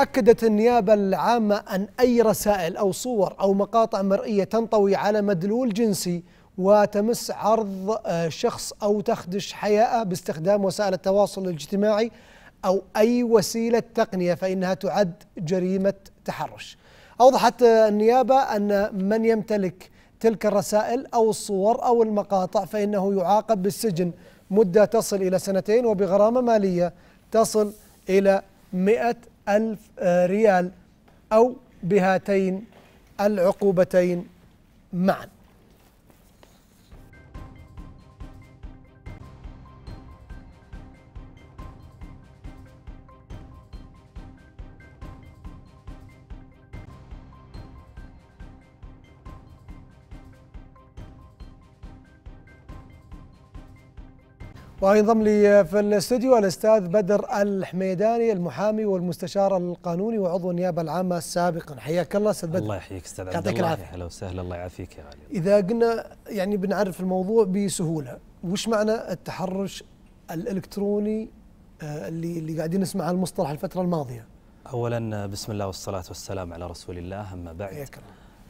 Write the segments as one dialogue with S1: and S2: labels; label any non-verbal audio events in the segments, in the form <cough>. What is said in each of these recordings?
S1: أكدت النيابة العامة أن أي رسائل أو صور أو مقاطع مرئية تنطوي على مدلول جنسي وتمس عرض آه، شخص أو تخدش حياءه باستخدام وسائل التواصل الاجتماعي أو أي وسيلة تقنية فإنها تعد جريمة تحرش أوضحت النيابة أن من يمتلك تلك الرسائل أو الصور أو المقاطع فإنه يعاقب بالسجن مدة تصل إلى سنتين وبغرامة مالية تصل إلى مئة ألف آه، ريال أو بهاتين العقوبتين معاً وينضم لي في الاستوديو الاستاذ بدر الحميداني المحامي والمستشار القانوني وعضو النيابه العامه سابقا حياك الله استاذ بدر الله يحييك استاذ يعطيك العافيه اهلا وسهلا الله
S2: يعافيك يا غالي
S1: اذا قلنا يعني بنعرف الموضوع بسهوله وش معنى التحرش الالكتروني آه، اللي اللي قاعدين نسمع المصطلح الفتره الماضيه
S2: اولا آه، بسم الله والصلاه والسلام على رسول الله اما بعد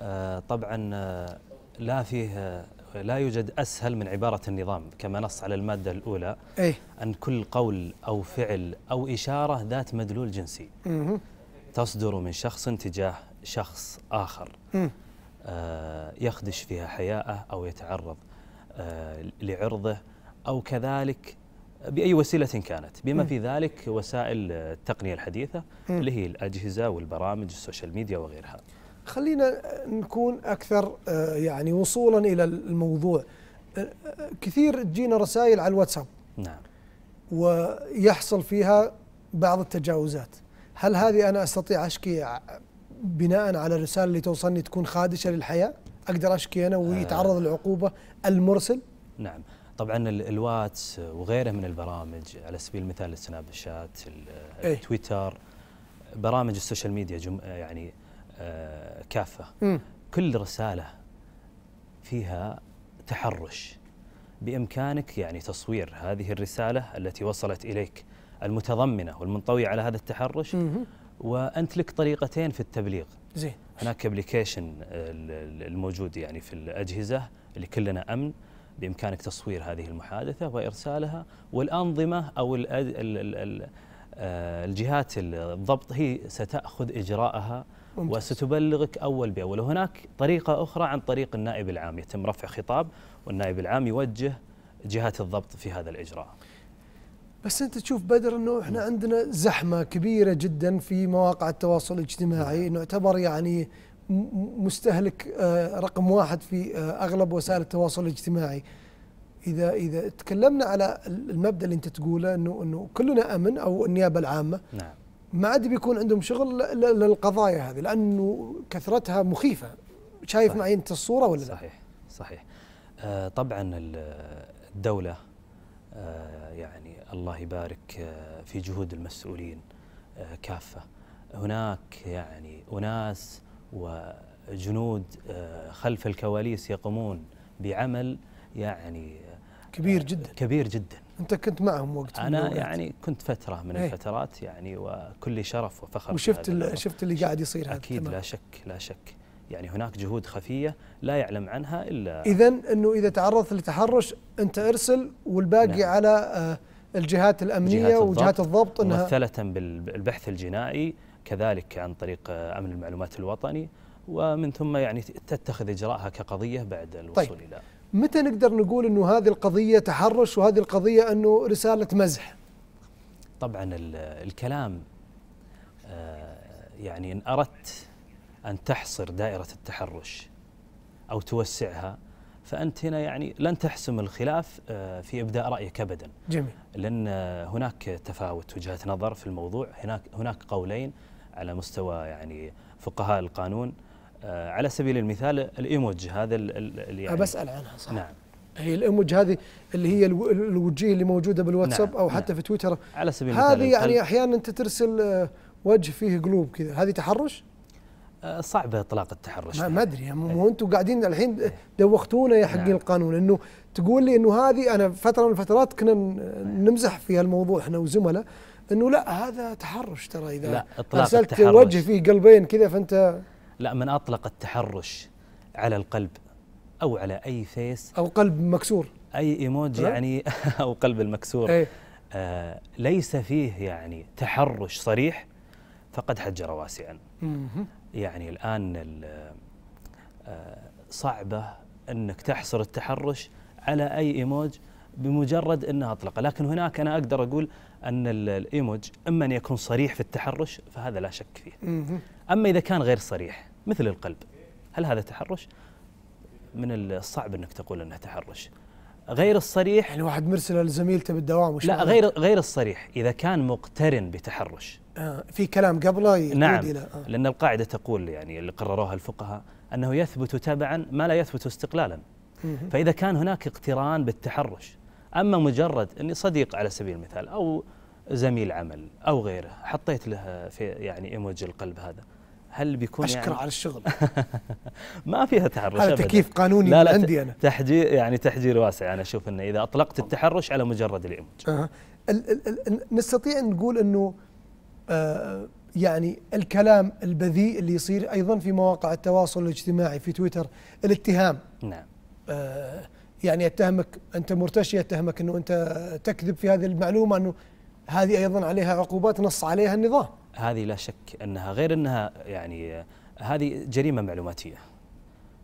S2: آه طبعا آه، لا فيه لا يوجد أسهل من عبارة النظام كما نص على المادة الأولى أيه؟ أن كل قول أو فعل أو إشارة ذات مدلول جنسي مه. تصدر من شخص تجاه شخص آخر آه يخدش فيها حياءه أو يتعرض آه لعرضه أو كذلك بأي وسيلة كانت بما في ذلك وسائل التقنية الحديثة اللي هي الأجهزة والبرامج السوشيال ميديا وغيرها
S1: خلينا نكون اكثر آه، يعني وصولا الى الموضوع آه، آه، كثير تجينا رسائل على الواتساب نعم ويحصل فيها بعض التجاوزات هل هذه انا استطيع اشكي بناء على الرساله اللي توصلني تكون خادشه للحياه اقدر اشكي انا ويتعرض للعقوبه المرسل
S2: نعم طبعا الواتس وغيره من البرامج على سبيل المثال السناب شات إيه. التويتر برامج السوشيال ميديا جم يعني آه، كافة كل رسالة فيها تحرش بإمكانك يعني تصوير هذه الرسالة التي وصلت إليك المتضمنة والمنطوية على هذا التحرش وأنت لك طريقتين في التبليغ زين هناك ابلكيشن الموجود يعني في الأجهزة اللي كلنا أمن بإمكانك تصوير هذه المحادثة وإرسالها والأنظمة أو آه، الجهات الضبط هي ستأخذ إجراءها ممتاز. وستبلغك أول بأول وهناك طريقة أخرى عن طريق النائب العام يتم رفع خطاب والنائب العام يوجه جهات الضبط في هذا الإجراء
S1: بس انت تشوف بدر انه احنا عندنا زحمه كبيره جدا في مواقع التواصل الاجتماعي نعم. نعتبر يعني مستهلك آه، رقم واحد في آه، اغلب وسائل التواصل الاجتماعي. اذا اذا تكلمنا على المبدا اللي انت تقوله انه انه كلنا امن او النيابه العامه نعم. ما عاد بيكون عندهم شغل للقضايا هذه لانه كثرتها مخيفه شايف معي انت الصوره ولا صحيح
S2: لا؟ صحيح صحيح آه طبعا الدوله آه يعني الله يبارك آه في جهود المسؤولين آه كافه هناك يعني اناس وجنود آه خلف الكواليس يقومون بعمل يعني آه كبير جدا كبير جدا
S1: انت كنت معهم وقت انا يعني
S2: كنت فتره من هي. إيه. الفترات يعني وكل شرف وفخر وشفت شفت
S1: اللي قاعد يصير هذا اكيد
S2: لا شك لا شك يعني هناك جهود خفيه لا يعلم عنها الا اذا
S1: انه اذا تعرضت لتحرش انت ارسل والباقي نعم. على آه، الجهات الامنيه جهات الضبط وجهات الضبط انها ممثله
S2: بالبحث الجنائي كذلك عن طريق آه، امن المعلومات الوطني ومن ثم يعني تتخذ اجراءها كقضيه بعد الوصول طيب. الى
S1: متى نقدر نقول انه هذه القضيه تحرش وهذه القضيه انه رساله مزح؟
S2: طبعا الكلام آه، يعني ان اردت ان تحصر دائره التحرش او توسعها فانت هنا يعني لن تحسم الخلاف آه، في ابداء رايك ابدا. جميل. لان هناك تفاوت وجهات نظر في الموضوع، هناك هناك قولين على مستوى يعني فقهاء القانون آه، على سبيل المثال الايموج هذا اللي
S1: يعني بسال عنها صح نعم هي الايموج هذه اللي هي الوجيه اللي موجوده بالواتساب نعم او نعم. حتى نعم في تويتر
S2: على سبيل المثال هذه يعني
S1: احيانا انت ترسل آه، وجه فيه قلوب كذا هذه تحرش؟
S2: آه، صعبه اطلاق
S1: التحرش ما ادري يعني مو إيه. انتم قاعدين الحين إيه. دوختونا يا حق نعم القانون انه تقول لي انه هذه انا فتره من الفترات كنا إيه. نمزح في هالموضوع احنا وزملاء انه لا هذا تحرش ترى اذا لا اطلاق ارسلت التحرش وجه فيه قلبين كذا فانت
S2: لا من أطلق التحرش على القلب أو على أي فيس أو قلب مكسور أي إيموجي يعني <laughs> أو قلب المكسور أي. آه ليس فيه يعني تحرش صريح فقد حجر واسعا يعني الآن آه صعبة أنك تحصر التحرش على أي إيموج بمجرد أنه أطلقه لكن هناك أنا أقدر أقول أن الإيموج إما أن يكون صريح في التحرش فهذا لا شك فيه أما إذا كان غير صريح مثل القلب هل هذا تحرش؟ من الصعب انك تقول انه تحرش غير الصريح يعني واحد مرسله لزميلته
S1: بالدوام لا غير
S2: غير الصريح اذا كان مقترن بتحرش آه، في كلام قبله نعم إلى آه لان القاعده تقول يعني اللي قرروها الفقهاء انه يثبت تبعا ما لا يثبت استقلالا فاذا كان هناك اقتران بالتحرش اما مجرد اني صديق على سبيل المثال او زميل عمل او غيره حطيت له في يعني ايموجي القلب هذا هل بيكون اشكر يعني على الشغل <laughs> ما فيها تحرش هذا تكييف قانوني لا لا عندي انا تحجير يعني تحجير واسع انا اشوف انه اذا اطلقت التحرش على مجرد الايموج
S1: أه. ال ال ال نستطيع نقول انه آه يعني الكلام البذيء اللي يصير ايضا في مواقع التواصل الاجتماعي في تويتر الاتهام نعم آه يعني اتهمك انت مرتشي اتهمك انه انت تكذب في هذه المعلومه انه هذه ايضا عليها عقوبات نص عليها النظام
S2: هذه لا شك انها غير انها يعني هذه جريمه معلوماتيه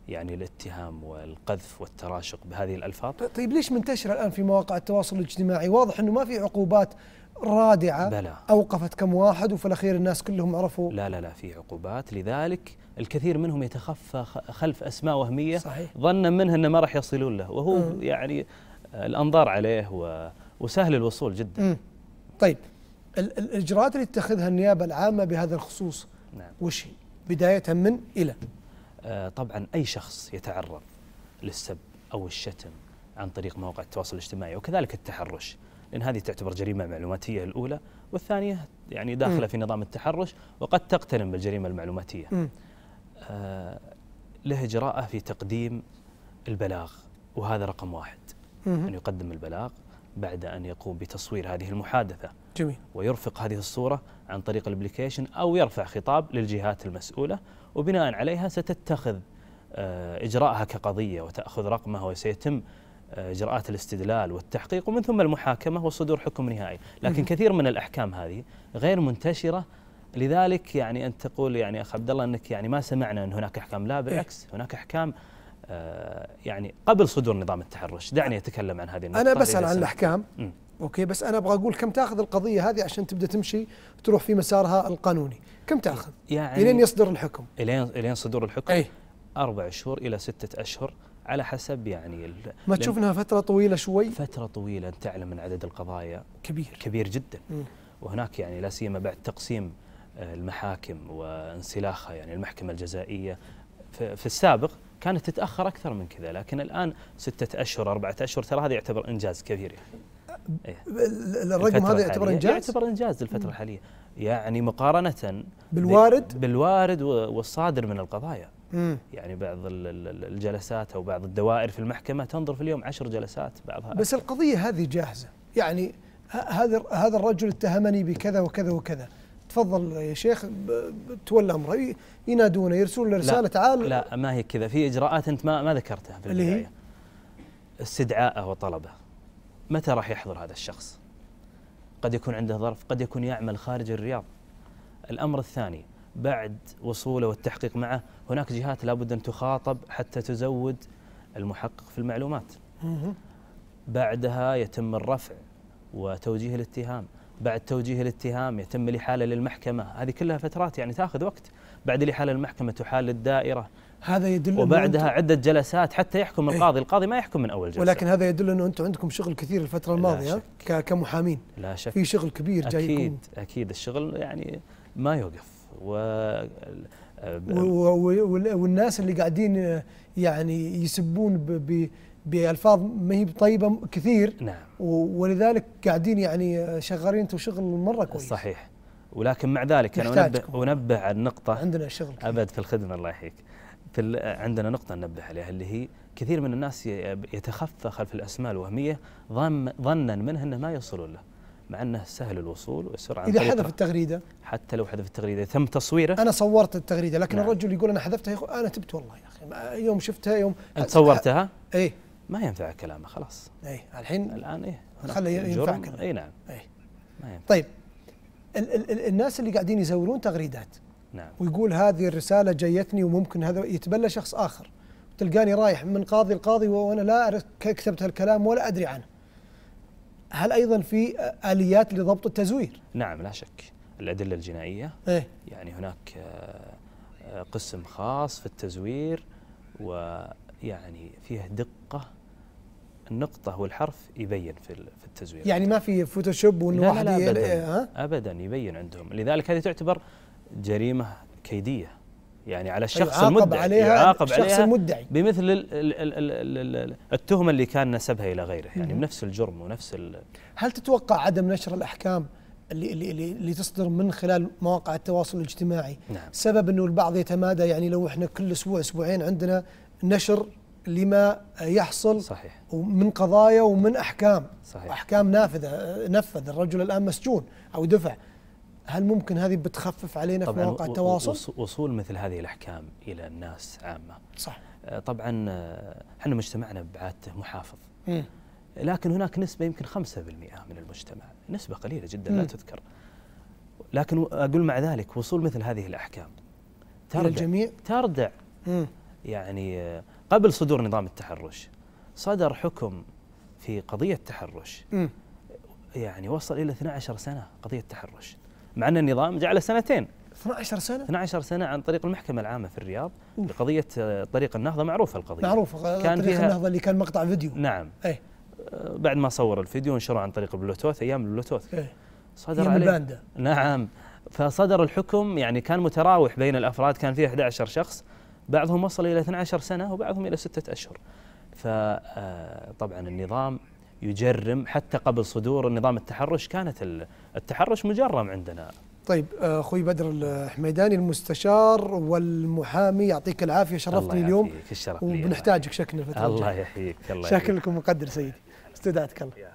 S2: يعني الاتهام والقذف والتراشق بهذه الالفاظ
S1: طيب ليش منتشره الان في مواقع التواصل الاجتماعي واضح انه ما في عقوبات رادعه بلا اوقفت كم واحد وفي الاخير الناس كلهم عرفوا لا
S2: لا لا في عقوبات لذلك الكثير منهم يتخفى خلف اسماء وهميه صحيح ظنا منه انه ما راح يصلون له وهو م. يعني الانظار عليه و وسهل الوصول جدا
S1: م. طيب الإجراءات اللي تتخذها النيابة العامة بهذا الخصوص نعم. وش هي؟ بداية من إلى
S2: آه طبعا أي شخص يتعرض للسب أو الشتم عن طريق مواقع التواصل الاجتماعي وكذلك التحرش لأن هذه تعتبر جريمة معلوماتية الأولى والثانية يعني داخلة م. في نظام التحرش وقد تقترن بالجريمة المعلوماتية آه له إجراءة في تقديم البلاغ وهذا رقم واحد م. أن يقدم البلاغ بعد أن يقوم بتصوير هذه المحادثة جميل ويرفق هذه الصورة عن طريق الابلكيشن أو يرفع خطاب للجهات المسؤولة وبناء عليها ستتخذ آه، إجراءها كقضية وتأخذ رقمها وسيتم آه، إجراءات الاستدلال والتحقيق ومن ثم المحاكمة وصدور حكم نهائي لكن كثير من الأحكام هذه غير منتشرة لذلك يعني أنت تقول يعني أخ عبد الله أنك يعني ما سمعنا أن هناك أحكام لا بالعكس إيه. هناك أحكام آه، يعني قبل صدور نظام التحرش دعني اتكلم عن هذه النقطه انا بسال عن الاحكام م.
S1: اوكي بس انا ابغى اقول كم تاخذ القضيه هذه عشان تبدا تمشي تروح في مسارها القانوني كم تاخذ يعني الين يصدر الحكم
S2: الين الين صدور الحكم أي. اربع شهور الى سته اشهر على حسب يعني ما تشوف انها فتره طويله شوي فتره طويله انت تعلم من عدد القضايا كبير كبير جدا م. وهناك يعني لا سيما بعد تقسيم آه، المحاكم وانسلاخها يعني المحكمه الجزائيه في السابق كانت تتاخر اكثر من كذا لكن الان سته اشهر اربعه اشهر ترى هذا يعتبر انجاز كبير يعني. إيه.
S1: الرقم هذا يعتبر انجاز؟ يعتبر انجاز للفتره
S2: الحاليه يعني مقارنه بالوارد بالوارد والصادر من القضايا يعني بعض الجلسات او بعض الدوائر في المحكمه تنظر في اليوم عشر جلسات بعضها بس
S1: القضيه هذه جاهزه يعني هذا هذا الرجل اتهمني بكذا وكذا وكذا تفضل يا شيخ تولى امره ينادونه يرسلون رساله تعال
S2: لا ما هي كذا في اجراءات انت ما ما ذكرتها في البدايه استدعاءه وطلبه متى راح يحضر هذا الشخص؟ قد يكون عنده ظرف قد يكون يعمل خارج الرياض الامر الثاني بعد وصوله والتحقيق معه هناك جهات لابد ان تخاطب حتى تزود المحقق في المعلومات بعدها يتم الرفع وتوجيه الاتهام بعد توجيه الاتهام يتم الإحالة للمحكمة هذه كلها فترات يعني تأخذ وقت بعد الإحالة للمحكمة تحال للدائرة هذا يدل وبعدها عدة جلسات حتى يحكم إيه. القاضي القاضي ما يحكم من أول جلسة ولكن
S1: هذا يدل أنه أنتم عندكم شغل كثير الفترة الماضية كمحامين
S2: لا شك في شغل كبير جاي أكيد أكيد الشغل يعني ما يوقف و
S1: والناس اللي قاعدين يعني يسبون بالفاظ ما هي طيبه كثير نعم ولذلك قاعدين يعني شغالين انتم شغل مره كويس
S2: صحيح ولكن مع ذلك انا انبه انبه على نقطه عندنا شغل كثير. ابد في الخدمه الله يحييك في عندنا نقطه ننبه عليها اللي هي كثير من الناس يتخفى خلف الاسماء الوهميه ظنا منه انه ما يوصلون له مع انه سهل الوصول وسرعه اذا حذف التغريده حتى لو حذف التغريده تم
S1: تصويره انا صورت التغريده لكن نعم. الرجل يقول انا حذفتها يقول انا تبت والله يا اخي يوم شفتها يوم انت صورتها؟
S2: ايه ما ينفع كلامه خلاص
S1: اي الحين الان ايه خلي ينفع كلامه اي نعم اي ما ينفع طيب ال ال ال الناس اللي قاعدين يزورون تغريدات نعم ويقول هذه الرساله جايتني وممكن هذا يتبلى شخص اخر تلقاني رايح من قاضي لقاضي وانا لا كتبت هالكلام ولا ادري عنه هل ايضا في اليات لضبط التزوير؟
S2: نعم لا شك الادله الجنائيه إيه؟ يعني هناك آه، قسم خاص في التزوير ويعني فيه دقه النقطة والحرف يبين في في التزوير يعني ما
S1: في فوتوشوب وانه لا, لا, لا ابدا
S2: ابدا يبين عندهم لذلك هذه تعتبر جريمة كيدية يعني على الشخص المدعي عليها يعاقب الشخص عليها المدعي بمثل الـ الـ الـ الـ التهمة اللي كان نسبها إلى غيره يعني بنفس الجرم ونفس
S1: هل تتوقع عدم نشر الأحكام اللي, اللي, اللي تصدر من خلال مواقع التواصل الاجتماعي نعم. سبب أنه البعض يتمادى يعني لو إحنا كل أسبوع أسبوعين عندنا نشر لما يحصل صحيح ومن قضايا ومن احكام صحيح احكام نافذه نفذ الرجل الان مسجون او دفع هل ممكن هذه بتخفف علينا في مواقع التواصل؟
S2: وصول مثل هذه الاحكام الى الناس عامه صح آه، طبعا آه، احنا مجتمعنا بعادته محافظ لكن هناك نسبه يمكن 5% من المجتمع نسبه قليله جدا لا تذكر لكن اقول مع ذلك وصول مثل هذه الاحكام
S1: تردع الجميع تردع م.
S2: يعني آه، قبل صدور نظام التحرش صدر حكم في قضية تحرش يعني وصل إلى 12 سنة قضية تحرش مع أن النظام جعله سنتين 12 سنة 12 سنة عن طريق المحكمة العامة في الرياض في قضية آه، طريق النهضة معروفة القضية معروفة كان طريق النهضة
S1: اللي كان مقطع فيديو نعم أي.
S2: آه، بعد ما صور الفيديو ونشره عن طريق البلوتوث أيام البلوتوث أي.
S1: صدر عليه الباندا.
S2: نعم فصدر الحكم يعني كان متراوح بين الأفراد كان فيه 11 شخص بعضهم وصل إلى 12 سنة وبعضهم إلى ستة أشهر فطبعا آه، النظام يجرم حتى قبل صدور نظام التحرش كانت التحرش مجرم عندنا
S1: طيب آه، اخوي بدر الحميداني المستشار والمحامي يعطيك العافيه شرفتني اليوم الشرف وبنحتاجك شكلنا الفتره الله يحييك الله شكلكم مقدر سيدي استودعتك الله